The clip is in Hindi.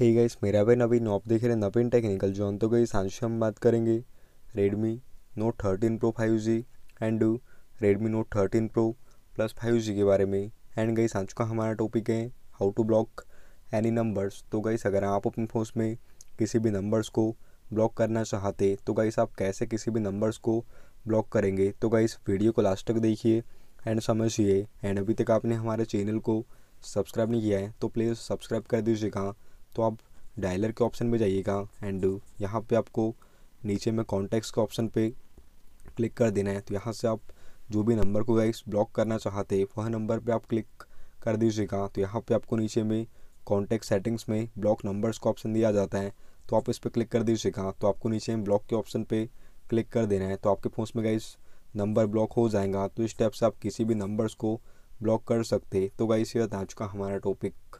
हे गाइस मेरा भाई नवीन आप देख रहे नवीन टेक्निकल जोन तो गई आज हम बात करेंगे Redmi Note thirteen Pro five G and Redmi Note thirteen Pro plus five G के बारे में एंड गई आज का हमारा टॉपिक है how to block any numbers तो गाइस अगर आप अपने फ़ोन में किसी भी नंबर्स को ब्लॉक करना चाहते तो गाइस आप कैसे किसी भी नंबर्स को ब्लॉक करेंगे तो गाइस वीडियो को लास्ट तक देखिए एंड समझिए एंड अभी तक आपने हमारे चैनल को सब्सक्राइब नहीं किया है तो प्लीज़ सब्सक्राइब कर दीजिएगा तो आप डायलर के ऑप्शन में जाइएगा एंड यहाँ पे आपको नीचे में कॉन्टैक्ट्स के ऑप्शन पे क्लिक कर देना है तो यहाँ से आप जो भी नंबर को गाइस ब्लॉक करना चाहते वह नंबर पे आप क्लिक कर दीजिएगा तो यहाँ पे आपको नीचे में कॉन्टैक्ट सेटिंग्स में ब्लॉक नंबर्स का ऑप्शन दिया जाता है तो आप इस पर क्लिक कर दीजिएगा तो आपको नीचे में ब्लॉक के ऑप्शन पर क्लिक कर देना है तो आपके फ़ोन में गाइस नंबर ब्लॉक हो जाएगा तो इस टाइप से आप किसी भी नंबर्स को ब्लॉक कर सकते तो गाइस ये बता चुका हमारा टॉपिक